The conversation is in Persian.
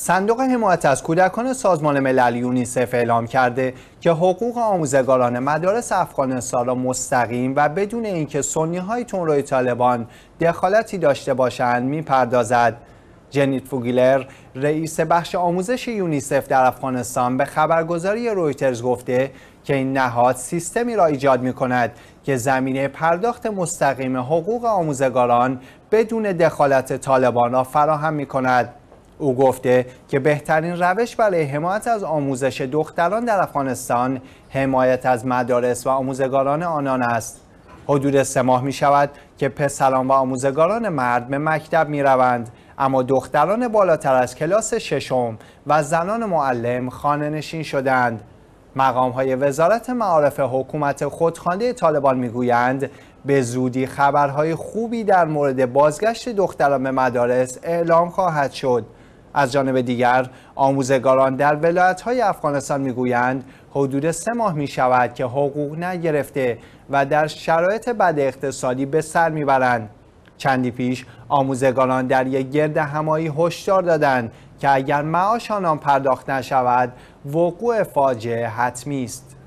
صندوق حمایت از کودکان سازمان ملل یونیسف اعلام کرده که حقوق آموزگاران مدارس افغانستان را مستقیم و بدون اینکه سنی های روی طالبان دخالتی داشته باشند میپردازد جنیت فوگیلر رئیس بخش آموزش یونیسف در افغانستان به خبرگزاری رویترز گفته که این نهاد سیستمی را ایجاد می کند که زمینه پرداخت مستقیم حقوق آموزگاران بدون دخالت طالبان را فراهم می کند او گفته که بهترین روش برای حمایت از آموزش دختران در افغانستان حمایت از مدارس و آموزگاران آنان است. حدود سه ماه می شود که پسران و آموزگاران مرد به مکتب می روند اما دختران بالاتر از کلاس ششم و زنان معلم خانه نشین شدند. مقام های وزارت معارف حکومت خودخوانده طالبان میگویند به زودی خبرهای خوبی در مورد بازگشت دختران به مدارس اعلام خواهد شد. از جانب دیگر آموزگاران در ولایت های افغانستان میگویند حدود سه ماه می شود که حقوق نگرفته و در شرایط بد اقتصادی به سر میبرند چندی پیش آموزگاران در یک گرد همایی هشدار دادند که اگر معاش آنان پرداخت نشود وقوع فاجعه حتمی است